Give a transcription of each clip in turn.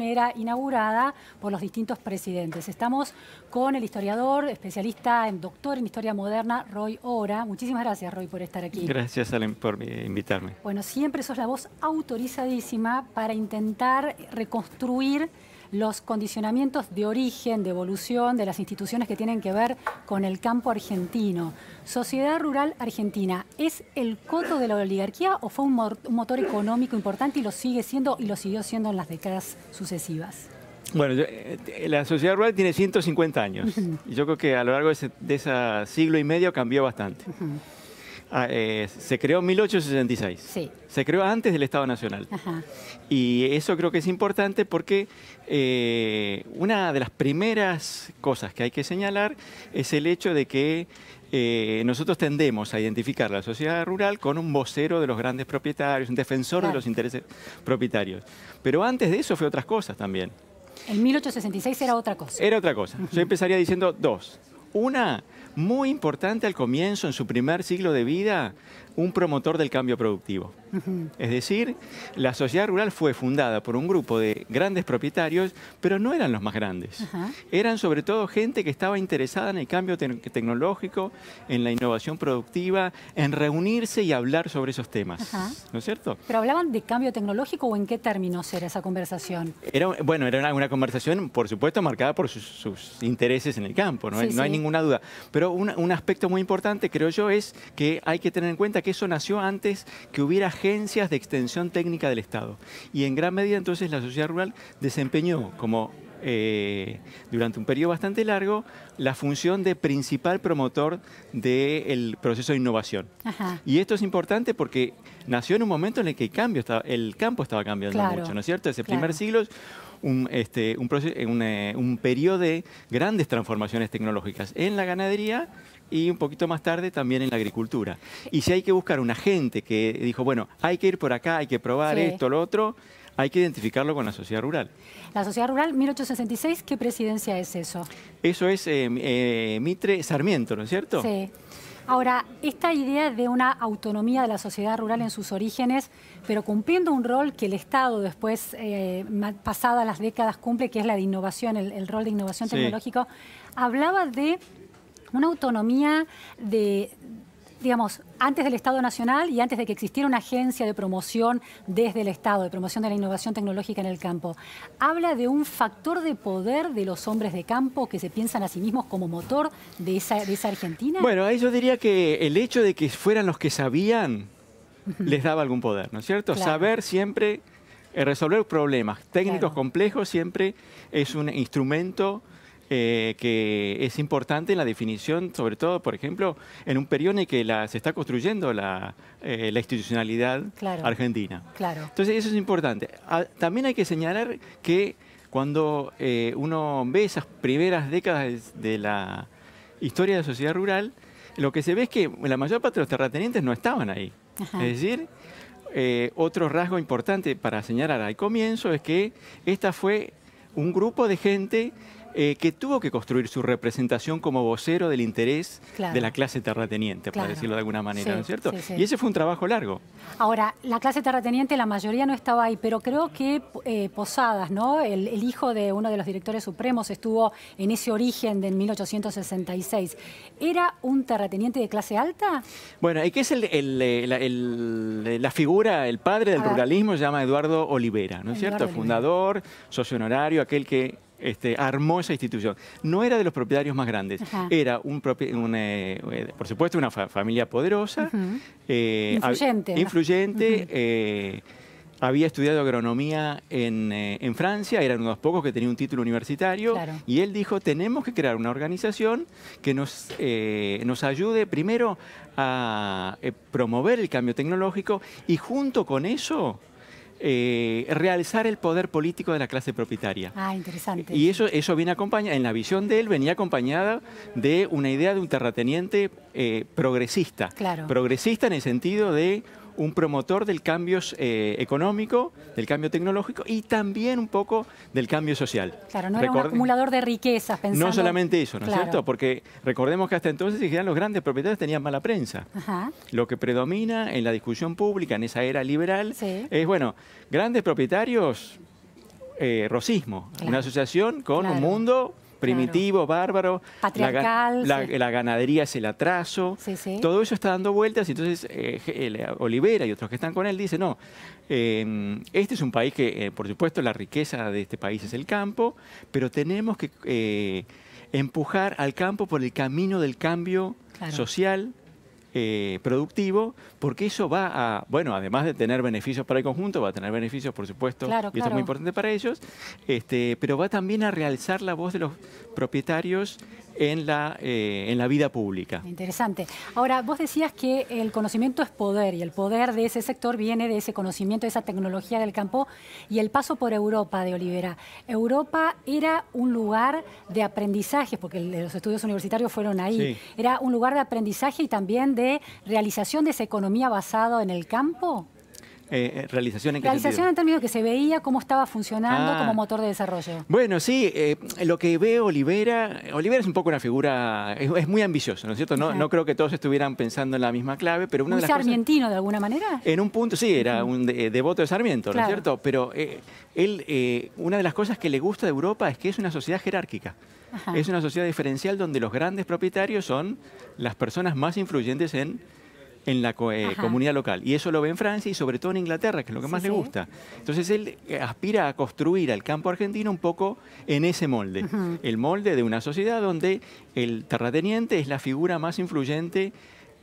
era inaugurada por los distintos presidentes. Estamos con el historiador, especialista, en doctor en historia moderna, Roy Ora. Muchísimas gracias, Roy, por estar aquí. Gracias, Alan, por invitarme. Bueno, siempre sos la voz autorizadísima para intentar reconstruir los condicionamientos de origen, de evolución de las instituciones que tienen que ver con el campo argentino. Sociedad Rural Argentina, ¿es el coto de la oligarquía o fue un, motor económico importante y lo sigue siendo y lo siguió siendo en las décadas sucesivas? Bueno, eh, la sociedad rural tiene 150 años y yo creo que a lo largo de ese, siglo y medio cambió bastante. Ah, eh, se creó en 1866. Sí. Se creó antes del Estado Nacional. Y eso creo que es importante porque eh, una de las primeras cosas que hay que señalar es el hecho de que eh, nosotros tendemos a identificar la sociedad rural con un vocero de los grandes propietarios, un defensor de los intereses propietarios. Pero antes de eso fue otras cosas también. En 1866 era otra cosa. Era otra cosa. Yo empezaría diciendo dos. Una muy importante al comienzo, en su primer siglo de vida, un promotor del cambio productivo. Es decir, la sociedad rural fue fundada por un grupo de grandes propietarios, pero no eran los más grandes. Eran sobre todo gente que estaba interesada en el cambio tecnológico, en la innovación productiva, en reunirse y hablar sobre esos temas. ¿No es cierto? ¿Pero hablaban de cambio tecnológico o en qué términos era esa conversación? Era, bueno, era una, conversación, por supuesto, marcada por sus, intereses en el campo, no, hay, ninguna duda. Pero un, un aspecto muy importante, creo yo, es que hay que tener en cuenta que que eso nació antes que hubiera agencias de extensión técnica del Estado. Y en gran medida entonces la sociedad rural desempeñó como eh, durante un periodo bastante largo la función de principal promotor del proceso de innovación. Y esto es importante porque nació en un momento en el que el, cambio el campo estaba cambiando mucho, ¿no es cierto? Ese primer siglo un, este, eh, un periodo de grandes transformaciones tecnológicas en la ganadería y un poquito más tarde también en la agricultura. Y si hay que buscar una agente que dijo, bueno, hay que ir por acá, hay que probar esto, lo otro, hay que identificarlo con la sociedad rural. La sociedad rural, 1866, ¿qué presidencia es eso? Eso es eh, eh, Mitre Sarmiento, ¿no es cierto? Sí. Ahora, esta idea de una autonomía de la sociedad rural en sus orígenes, pero cumpliendo un rol que el Estado después, eh, pasadas las décadas, cumple, que es la de innovación, el, rol de innovación tecnológico, hablaba de una autonomía de, digamos, antes del Estado Nacional y antes de que existiera una agencia de promoción desde el Estado, de promoción de la innovación tecnológica en el campo, habla de un factor de poder de los hombres de campo que se piensan a sí mismos como motor de esa, Argentina? Bueno, ahí yo diría que el hecho de que fueran los que sabían les daba algún poder, ¿no es cierto? Saber siempre, eh, resolver problemas técnicos complejos siempre es un instrumento eh, que es importante en la definición, sobre todo, por ejemplo, en un periodo en el que la, se está construyendo la, eh, institucionalidad argentina. Claro. Entonces, eso es importante. Ah, también hay que señalar que cuando eh, uno ve esas primeras décadas de la historia de la sociedad rural, lo que se ve es que la mayor parte de los terratenientes no estaban ahí. Es decir, otro rasgo importante para señalar al comienzo es que esta fue un grupo de gente eh, que tuvo que construir su representación como vocero del interés de la clase terrateniente, por decirlo de alguna manera, ¿no es cierto? Y ese fue un trabajo largo. Ahora, la clase terrateniente, la mayoría no estaba ahí, pero creo que eh, Posadas, ¿no? El, hijo de uno de los directores supremos estuvo en ese origen de 1866. ¿Era un terrateniente de clase alta? Bueno, ¿y que es eh, la figura, el padre del ruralismo? Se llama Eduardo Olivera, ¿no es cierto? Fundador, socio honorario, aquel que este, armó esa institución. No era de los propietarios más grandes, era un, eh, eh, por supuesto una familia poderosa, eh, influyente. había estudiado agronomía en, Francia, eran unos pocos que tenía un título universitario, y él dijo, tenemos que crear una organización que nos, nos ayude primero a promover el cambio tecnológico y junto con eso eh, realzar el poder político de la clase propietaria. Ah, interesante. Y eso, eso viene acompañado, en la visión de él venía acompañada de una idea de un terrateniente eh, progresista. Claro. Progresista en el sentido de un promotor del cambio eh, económico, del cambio tecnológico y también un poco del cambio social. Claro, no era un acumulador de riquezas, pensando... No solamente eso, ¿no es cierto? Porque recordemos que hasta entonces los grandes propietarios tenían mala prensa. Lo que predomina en la discusión pública en esa era liberal es, bueno, grandes propietarios, eh, Rosismo, una asociación con un mundo primitivo, bárbaro. Patriarcal. La, ganadería es el atraso. Todo eso está dando vueltas y entonces eh, eh, Olivera y otros que están con él dicen, no, em, este es un país que, eh, por supuesto, la riqueza de este país es el campo, pero tenemos que empujar al campo por el camino del cambio social, eh, productivo, porque eso va a, bueno, además de tener beneficios para el conjunto, va a tener beneficios, por supuesto, y esto es muy importante para ellos, este, pero va también a realzar la voz de los propietarios en la, eh, en la vida pública. Interesante. Ahora, vos decías que el conocimiento es poder y el poder de ese sector viene de ese conocimiento, de esa tecnología del campo y el paso por Europa de Olivera. Europa era un lugar de aprendizaje, porque los estudios universitarios fueron ahí, era un lugar de aprendizaje y también de realización de esa economía basada en el campo. Eh, eh, realización en Realización términos que se veía cómo estaba funcionando ah. como motor de desarrollo. Bueno, sí, eh, lo que ve Olivera, Olivera es un poco una figura, es, muy ambicioso, ¿no es cierto? No, no, creo que todos estuvieran pensando en la misma clave, pero una de las sarmientino de alguna manera? En un punto, sí, era un devoto de Sarmiento, ¿no es cierto? Pero él, una de las cosas que le gusta de Europa es que es una sociedad jerárquica. Es una sociedad diferencial donde los grandes propietarios son las personas más influyentes en en la eh, comunidad local. Y eso lo ve en Francia y sobre todo en Inglaterra, que es lo que más le gusta. Entonces él eh, aspira a construir al campo argentino un poco en ese molde, el molde de una sociedad donde el terrateniente es la figura más influyente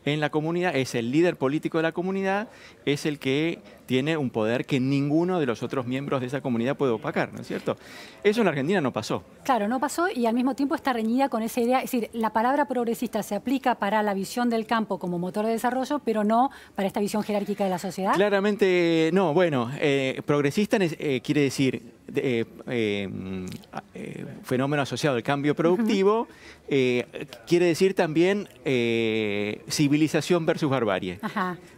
en la comunidad, es el líder político de la comunidad, es el que tiene un poder que ninguno de los otros miembros de esa comunidad puede opacar, ¿no es cierto? Eso en Argentina no pasó. Claro, no pasó y al mismo tiempo está reñida con esa idea, es decir, la palabra progresista se aplica para la visión del campo como motor de desarrollo, pero no para esta visión jerárquica de la sociedad. Claramente no, bueno, eh, progresista eh, quiere decir eh, mm, fenómeno asociado al cambio productivo, quiere decir también civilización versus barbarie.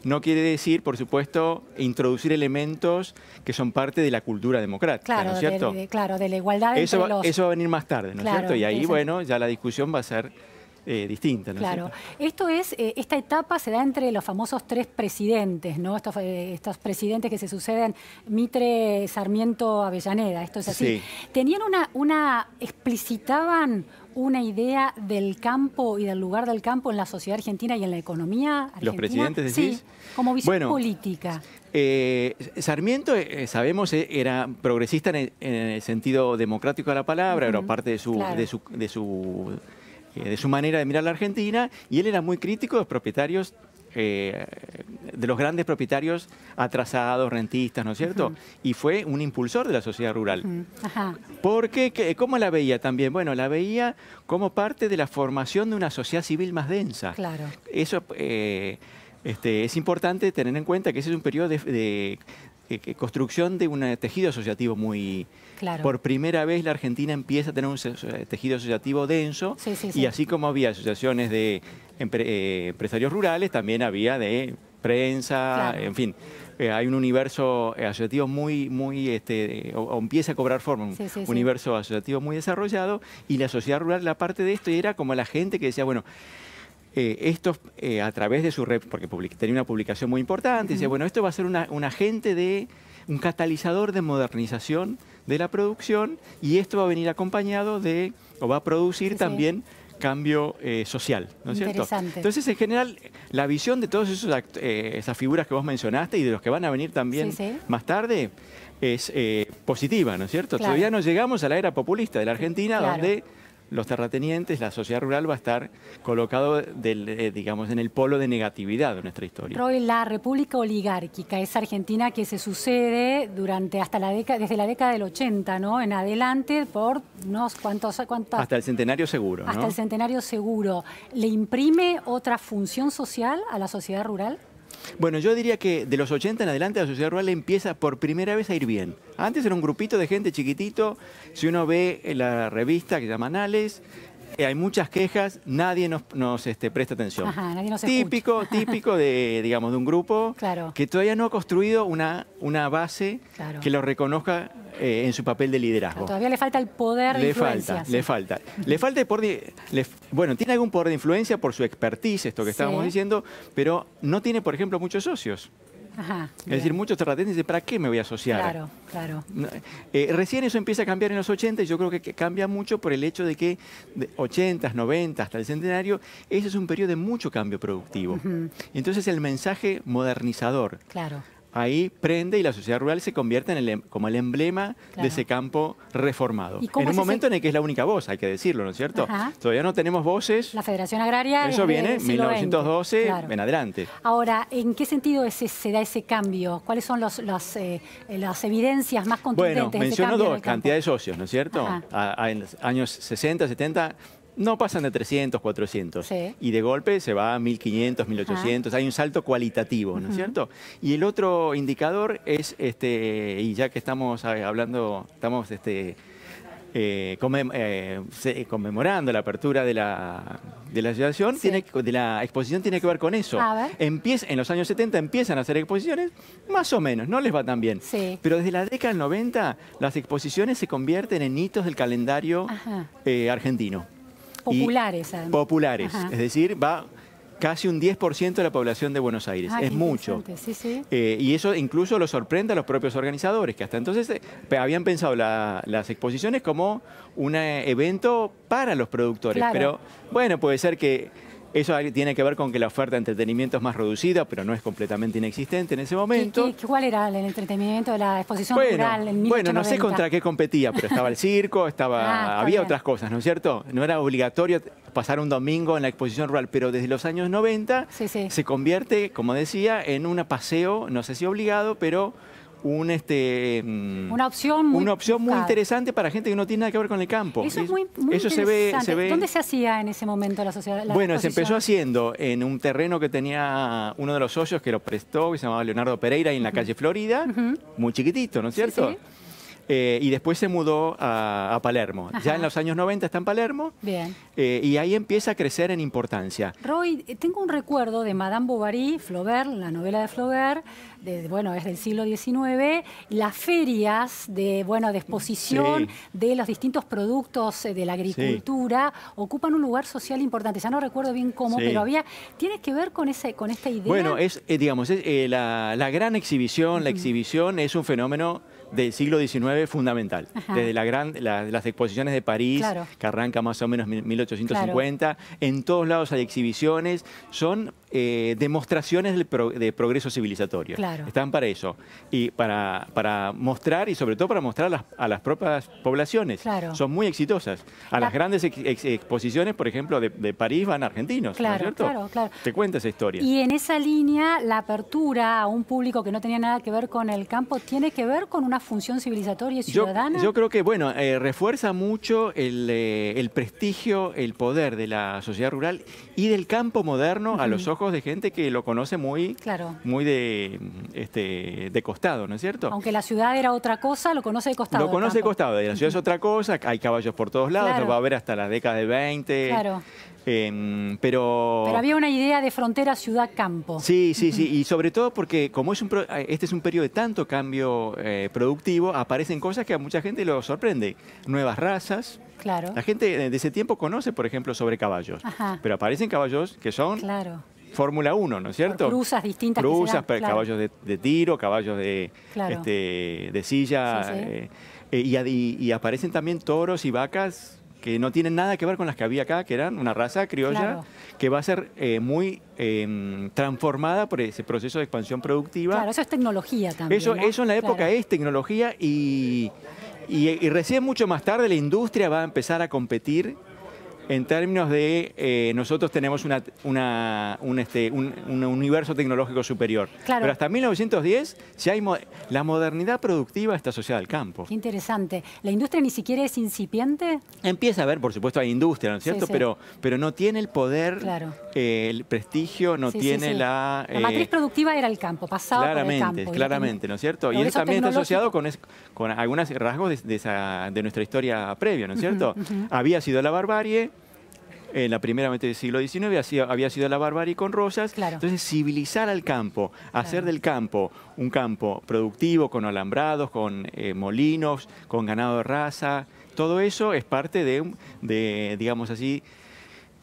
No quiere decir, por supuesto, producir elementos que son parte de la cultura democrática, claro, ¿no es cierto? De, claro, de la igualdad eso, los... Eso va a venir más tarde, ¿no es cierto? Y ahí, bueno, ya la discusión va a ser eh, distinta. ¿no? claro, esto es, eh, esta etapa se da entre los famosos tres presidentes, ¿no? Estos, eh, presidentes que se suceden, Mitre, Sarmiento, Avellaneda, esto es así. Tenían una, una, explicitaban una idea del campo y del lugar del campo en la sociedad argentina y en la economía argentina. ¿Los presidentes decís? Sí, como visión política. Eh, Sarmiento, sabemos, era progresista en el, sentido democrático de la palabra, era parte de su, de su eh, de su manera de mirar la Argentina y él era muy crítico de los propietarios. Eh, de los grandes propietarios atrasados, rentistas, ¿no es cierto? Y fue un impulsor de la sociedad rural. Porque, ¿cómo la veía también? Bueno, la veía como parte de la formación de una sociedad civil más densa. Claro. Eso. Eh, este, es importante tener en cuenta que ese es un periodo de, construcción de un tejido asociativo muy... Claro. Por primera vez la Argentina empieza a tener un tejido asociativo denso y así como había asociaciones de eh, empresarios rurales, también había de prensa, en fin. Eh, hay un universo eh, asociativo muy, muy, este, o, empieza a cobrar forma, un universo asociativo muy desarrollado, y la sociedad rural, la parte de esto era como la gente que decía, bueno, eh, esto eh, a través de su red, porque tenía una publicación muy importante, dice, bueno, esto va a ser un agente de, un catalizador de modernización de la producción y esto va a venir acompañado de, o va a producir también cambio eh, social, ¿no es cierto? Entonces, en general, la visión de todas esas figuras que vos mencionaste y de los que van a venir también más tarde es positiva, ¿no es cierto? Todavía no llegamos a la era populista de la Argentina donde los terratenientes, la sociedad rural va a estar colocado, eh, digamos, en el polo de negatividad de nuestra historia. Roy, la República Oligárquica es Argentina que se sucede durante hasta la década, desde la década del 80, ¿no? En adelante por unos cuantos... cuántos hasta el centenario seguro, Hasta el centenario seguro. ¿Le imprime otra función social a la sociedad rural? Bueno, yo diría que de los 80 en adelante la sociedad rural empieza por primera vez a ir bien. Antes era un grupito de gente chiquitito. Si uno ve la revista que llama Anales, hay muchas quejas, nadie nos, este, presta atención. típico, típico de, digamos, de un grupo que todavía no ha construido una, base que lo reconozca eh, en su papel de liderazgo. todavía le falta el poder de le influencia. Falta, Le falta, le falta Bueno, tiene algún poder de influencia por su expertise, esto que estábamos diciendo, pero no tiene, por ejemplo, muchos socios es decir, muchos terratenientes dicen, ¿para qué me voy a asociar? Claro, claro. Eh, recién eso empieza a cambiar en los 80 y yo creo que cambia mucho por el hecho de que de 80, 90 hasta el centenario, ese es un periodo de mucho cambio productivo. Entonces el mensaje modernizador. Claro ahí prende y la sociedad rural se convierte en el, em, como el emblema de ese campo reformado. en un momento en el que es la única voz, hay que decirlo, ¿no es cierto? Todavía no tenemos voces. La Federación Agraria. Eso viene 1912 en adelante. Ahora, ¿en qué sentido se da ese cambio? ¿Cuáles son los, eh, eh, las evidencias más contundentes? Bueno, menciono dos, cantidad de socios, ¿no es cierto? en los años 60, 70 no pasan de 300, 400. Y de golpe se va a 1500, 1800. Hay un salto cualitativo, ¿no es cierto? Y el otro indicador es, este, y ya que estamos eh, hablando, estamos este, eh, eh, conmemorando la apertura de la, asociación, de la exposición tiene que ver con eso. en los años 70 empiezan a hacer exposiciones, más o menos, no les va tan bien. Pero desde la década del 90 las exposiciones se convierten en hitos del calendario argentino. Populares, Populares, es decir, va casi un 10% de la población de Buenos Aires. Ah, es mucho. Eh, y eso incluso lo sorprende a los propios organizadores, que hasta entonces eh, habían pensado las exposiciones como un eh, evento para los productores. Pero bueno, puede ser que eso tiene que ver con que la oferta de entretenimiento es más reducida, pero no es completamente inexistente en ese momento. ¿Cuál era el entretenimiento de la exposición rural en Bueno, no sé contra qué competía, pero estaba el circo, estaba ah, había otras cosas, ¿no es cierto? No era obligatorio pasar un domingo en la exposición rural, pero desde los años 90 se convierte, como decía, en un paseo, no sé si obligado, pero un este em, una opción muy, una opción muy interesante para gente que no tiene nada que ver con el campo. Eso es muy, Eso Se ve, se ve... ¿Dónde se hacía en ese momento la sociedad? bueno, se empezó haciendo en un terreno que tenía uno de los socios que lo prestó, que se llamaba Leonardo Pereira, en la calle Florida, muy chiquitito, ¿no es cierto? Eh, y después se mudó a, Palermo. Ya en los años 90 está en Palermo. Bien. Eh, y ahí empieza a crecer en importancia. Roy, tengo un recuerdo de Madame Bovary, Flaubert, la novela de Flaubert, de, bueno, es del siglo XIX, las ferias de, bueno, de exposición de los distintos productos eh, de la agricultura ocupan un lugar social importante. Ya no recuerdo bien cómo, pero había... ¿Tiene que ver con, ese, con esta idea? Bueno, es, digamos, la, gran exhibición, la exhibición es un fenómeno del siglo XIX fundamental. Desde la gran, las exposiciones de París, que arranca más o menos en 1850, en todos lados hay exhibiciones, son eh, demostraciones de, progreso civilizatorio. Están para eso. Y para, para mostrar, y sobre todo para mostrar a las, propias poblaciones. Son muy exitosas. A las grandes exposiciones, por ejemplo, de, París van argentinos, claro, Claro, Te cuenta esa historia. Y en esa línea, la apertura a un público que no tenía nada que ver con el campo, ¿tiene que ver con una función civilizatoria y ciudadana? Yo, creo que, bueno, eh, refuerza mucho eh, el, prestigio, el poder de la sociedad rural y del campo moderno a los ojos de gente que lo conoce muy, muy de, este, de costado, ¿no es cierto? Aunque la ciudad era otra cosa, lo conoce de costado. Lo conoce de costado, la ciudad es otra cosa, hay caballos por todos lados, nos va a ver hasta las décadas de 20. Claro. Em, pero... había una idea de frontera ciudad-campo. Sí, sí, sí, y sobre todo porque como es un eh, este es un periodo de tanto cambio eh, productivo, aparecen cosas que a mucha gente lo sorprende. Nuevas razas, Claro. La gente de ese tiempo conoce, por ejemplo, sobre caballos, pero aparecen caballos que son claro. Fórmula 1, ¿no es cierto? cruzas distintas. Cruzas, caballos de, tiro, caballos de, este, de silla. Eh, eh, y, aparecen también toros y vacas que no tienen nada que ver con las que había acá, que eran una raza criolla que va a ser eh, muy transformada por ese proceso de expansión productiva. Claro, eso es tecnología también. Eso, en la época es tecnología y, y recién mucho más tarde la industria va a empezar a competir en términos de, eh, nosotros tenemos una, este, un, universo tecnológico superior. Pero hasta 1910, si la modernidad productiva está asociada al campo. Qué interesante. ¿La industria ni siquiera es incipiente? Empieza a haber, por supuesto, hay industria, ¿no es cierto? Pero, no tiene el poder, eh, el prestigio, no tiene la... La eh, matriz productiva era el campo, pasado claramente, Claramente, ¿no es cierto? y eso también está asociado con, con algunos rasgos de, nuestra historia previa, ¿no es cierto? Había sido la barbarie, en la primera mitad del siglo XIX había sido la barbarie con rosas. Entonces, civilizar al campo, hacer del campo un campo productivo, con alambrados, con eh, molinos, con ganado de raza, todo eso es parte de, de digamos así,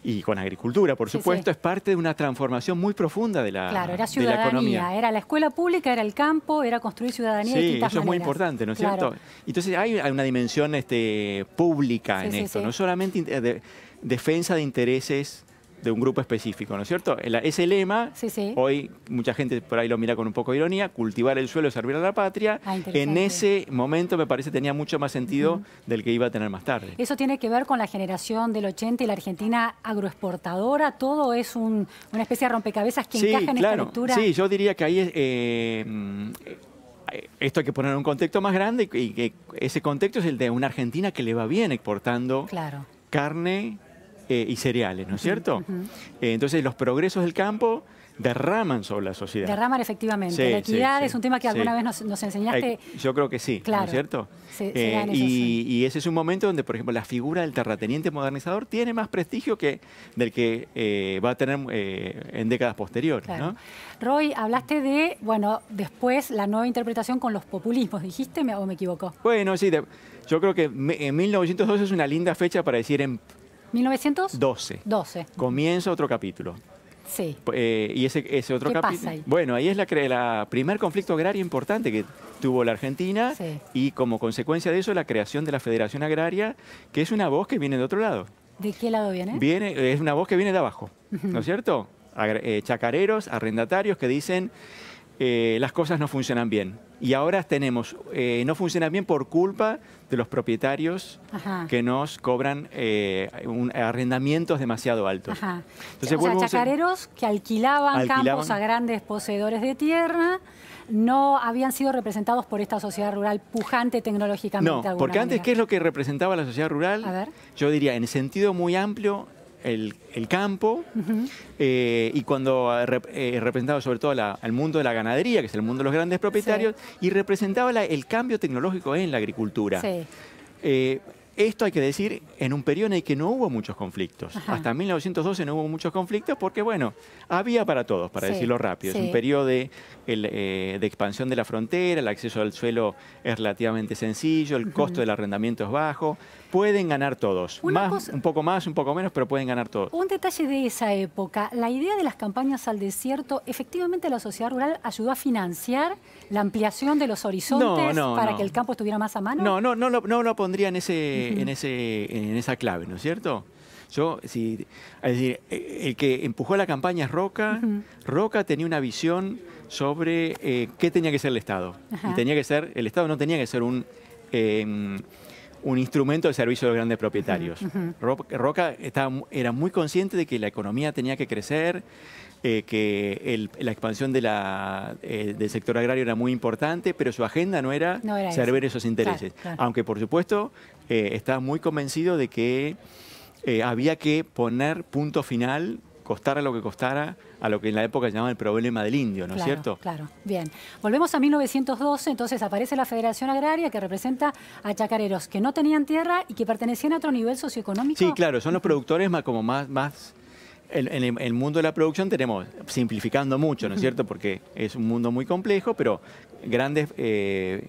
y con agricultura, por supuesto, es parte de una transformación muy profunda de la, claro, era ciudadanía, economía. Era la escuela pública, era el campo, era construir ciudadanía. Sí, eso es muy importante, ¿no es cierto? Entonces hay una dimensión este, pública en esto, no solamente eh, defensa de intereses de un grupo específico, ¿no es cierto? Ese lema, hoy mucha gente por ahí lo mira con un poco de ironía, cultivar el suelo y servir a la patria, ah, en ese momento me parece tenía mucho más sentido del que iba a tener más tarde. Eso tiene que ver con la generación del 80 y la Argentina agroexportadora, todo es una especie de rompecabezas que encaja en esta lectura. Sí, yo diría que ahí es... Eh, esto hay que poner en un contexto más grande y que ese contexto es el de una Argentina que le va bien exportando claro. carne, eh, y cereales, ¿no es cierto? Eh, entonces los progresos del campo derraman sobre la sociedad. Derraman efectivamente. la equidad es un tema que alguna vez nos, enseñaste. yo creo que sí, claro. ¿no es cierto? Eh, y, y, ese es un momento donde, por ejemplo, la figura del terrateniente modernizador tiene más prestigio que del que va a tener en décadas posteriores. Roy, hablaste de, bueno, después la nueva interpretación con los populismos, ¿dijiste o me equivoco? Bueno, sí, yo creo que en 1912 es una linda fecha para decir... En, 1912. 12. Comienza otro capítulo. Sí. Eh, y ese, ese otro capítulo... Bueno, ahí es la, la, primer conflicto agrario importante que tuvo la Argentina y como consecuencia de eso la creación de la Federación Agraria, que es una voz que viene de otro lado. ¿De qué lado viene? es una voz que viene de abajo, ¿no es cierto? Eh, chacareros, arrendatarios que dicen eh, las cosas no funcionan bien. Y ahora tenemos, eh, no funcionan bien por culpa de los propietarios que nos cobran eh, arrendamientos demasiado altos. los chacareros que alquilaban, campos a grandes poseedores de tierra no habían sido representados por esta sociedad rural pujante tecnológicamente. No, porque antes, ¿qué es lo que representaba la sociedad rural? A ver. Yo diría, en sentido muy amplio, el, campo eh, y cuando eh, representaba sobre todo la, el mundo de la ganadería, que es el mundo de los grandes propietarios, y representaba el cambio tecnológico en la agricultura. Sí. Eh, esto hay que decir en un periodo en el que no hubo muchos conflictos. Hasta 1912 no hubo muchos conflictos porque, bueno, había para todos, para decirlo rápido. Es un periodo de, eh, de, expansión de la frontera, el acceso al suelo es relativamente sencillo, el costo del arrendamiento es bajo. Pueden ganar todos. más, un poco más, un poco menos, pero pueden ganar todos. Un detalle de esa época, la idea de las campañas al desierto, efectivamente la sociedad rural ayudó a financiar la ampliación de los horizontes para que el campo estuviera más a mano. No, no, no, no, lo pondría en ese en, esa clave, ¿no es cierto? Yo, si, es decir, e, el que empujó la campaña es Roca. Roca tenía una visión sobre eh, qué tenía que ser el Estado. Y tenía que ser, el Estado no tenía que ser un, em, un instrumento de servicio de los grandes propietarios. Roca, era muy consciente de que la economía tenía que crecer, eh, que la expansión eh, del sector agrario era muy importante, pero su agenda no era, servir esos intereses. Aunque, por supuesto, eh, estaba muy convencido de que había que poner punto final costara lo que costara, a lo que en la época llamaban el problema del indio, ¿no es cierto? Claro, bien. Volvemos a 1912, entonces aparece la Federación Agraria que representa a chacareros que no tenían tierra y que pertenecían a otro nivel socioeconómico. Sí, claro, son los productores más como más... más en, el mundo de la producción tenemos, simplificando mucho, ¿no es cierto? Porque es un mundo muy complejo, pero grandes... Eh,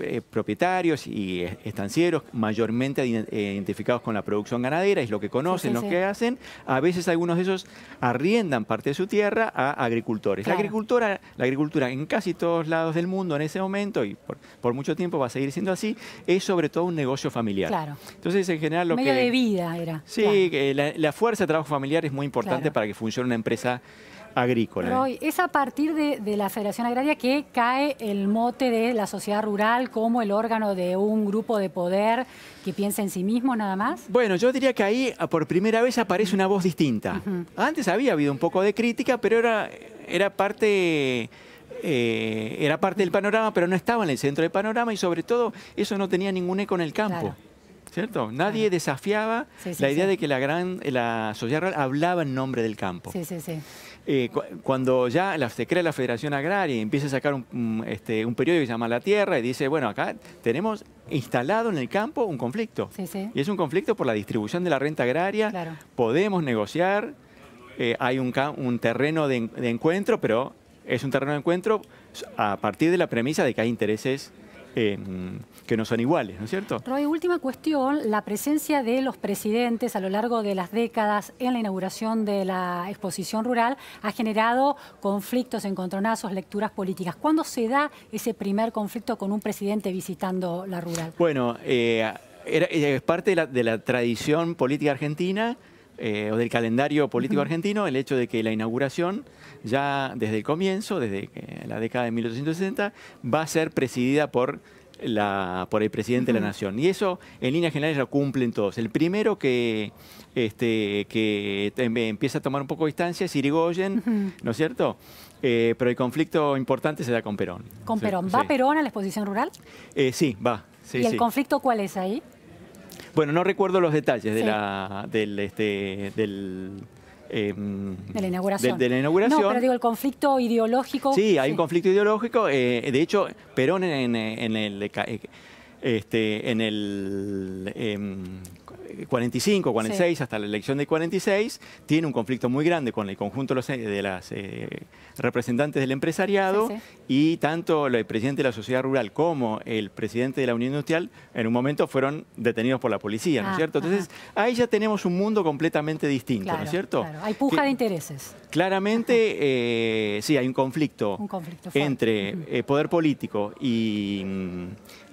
eh, propietarios y eh, estancieros mayormente eh, identificados con la producción ganadera, es lo que conocen, lo que hacen. A veces algunos de esos arriendan parte de su tierra a agricultores. La, agricultura, la agricultura en casi todos lados del mundo en ese momento, y por, mucho tiempo va a seguir siendo así, es sobre todo un negocio familiar. Claro. Entonces, en general lo que... de vida era. Sí, la, fuerza de trabajo familiar es muy importante para que funcione una empresa agrícola. ¿eh? es a partir de, la Federación Agraria que cae el mote de la sociedad rural como el órgano de un grupo de poder que piensa en sí mismo nada más. Bueno, yo diría que ahí por primera vez aparece una voz distinta. Antes había habido un poco de crítica, pero era, parte... Eh, era parte del panorama, pero no estaba en el centro del panorama y sobre todo eso no tenía ningún eco en el campo. ¿Cierto? Nadie desafiaba la idea de que la gran la sociedad hablaba en nombre del campo. Eh, cuando ya la, se crea la Federación Agraria y empieza a sacar este, un, periódico que se llama La Tierra y dice, bueno, acá tenemos instalado en el campo un conflicto. Y es un conflicto por la distribución de la renta agraria. Podemos negociar, eh, hay un, terreno de, encuentro, pero es un terreno de encuentro a partir de la premisa de que hay intereses que no son iguales, ¿no es cierto? Roy, última cuestión, la presencia de los presidentes a lo largo de las décadas en la inauguración de la exposición rural ha generado conflictos, encontronazos, lecturas políticas. ¿Cuándo se da ese primer conflicto con un presidente visitando la rural? Bueno, eh, eh, es parte de la, tradición política argentina. Eh, o del calendario político argentino, el hecho de que la inauguración, ya desde el comienzo, desde la década de 1860, va a ser presidida por por el presidente de la nación. Y eso en líneas generales lo cumplen todos. El primero que, este, que empieza a tomar un poco de distancia es Irigoyen, ¿no es cierto? Eh, pero el conflicto importante se da con Perón. ¿Con Perón? ¿Va Perón a la exposición rural? Eh, sí, va. ¿Y el conflicto cuál es ahí? Bueno, no recuerdo los detalles del este, Em, de la inauguración. De, la inauguración. No, pero digo, el conflicto ideológico. Sí, hay un conflicto ideológico. Eh, de hecho, Perón en, el... Eh, este, en el em, 45, 46, hasta la elección de 46, tiene un conflicto muy grande con el conjunto de, los, eh, las eh, representantes del empresariado y tanto el presidente de la sociedad rural como el presidente de la Unión Industrial en un momento fueron detenidos por la policía, ¿no es ah, cierto? Entonces ahí ya tenemos un mundo completamente distinto, ¿no es cierto? Claro. Hay puja de intereses. Claramente, eh, sí, hay un conflicto, entre poder político y... Mm,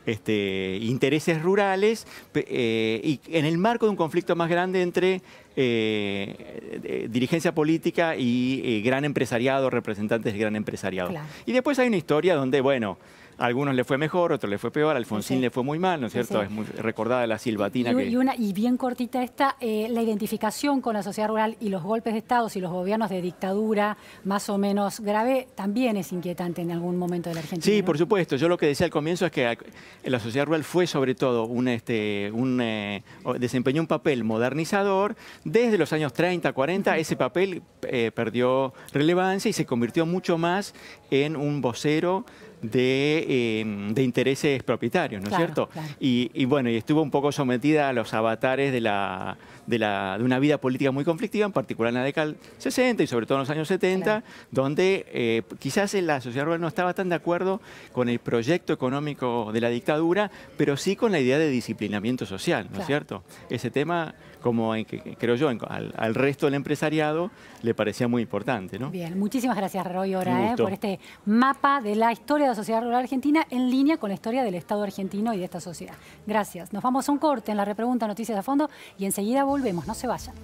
este, intereses rurales eh, y en el marco de un conflicto más grande entre eh, dirigencia política y eh, gran empresariado, representantes del gran empresariado. Y después hay una historia donde, bueno, algunos le fue mejor, otros le fue peor, Alfonsín le fue muy mal, ¿no es cierto? Es muy recordada la silbatina. Y, y, una, y bien cortita esta, eh, la identificación con la sociedad rural y los golpes de Estado y los gobiernos de dictadura más o menos grave también es inquietante en algún momento de la Argentina. Sí, por supuesto. Yo lo que decía al comienzo es que la sociedad rural fue sobre todo un, este, eh, desempeñó un papel modernizador. Desde los años 30, 40, ese papel eh, perdió relevancia y se convirtió mucho más en un vocero Em, de, intereses propietarios, ¿no es cierto? Y, bueno, y estuvo un poco sometida a los avatares de, la, de, una vida política muy conflictiva, en particular en la década del 60 y sobre todo en los años 70, donde eh, quizás la sociedad rural no estaba tan de acuerdo con el proyecto económico de la dictadura, pero sí con la idea de disciplinamiento social, ¿no es cierto? Ese tema como creo yo, al, resto del empresariado le parecía muy importante. ¿no? Bien, muchísimas gracias Roy eh, por este mapa de la historia de la sociedad rural argentina en línea con la historia del Estado argentino y de esta sociedad. Gracias. Nos vamos a un corte en la repregunta Noticias a Fondo y enseguida volvemos. No se vayan.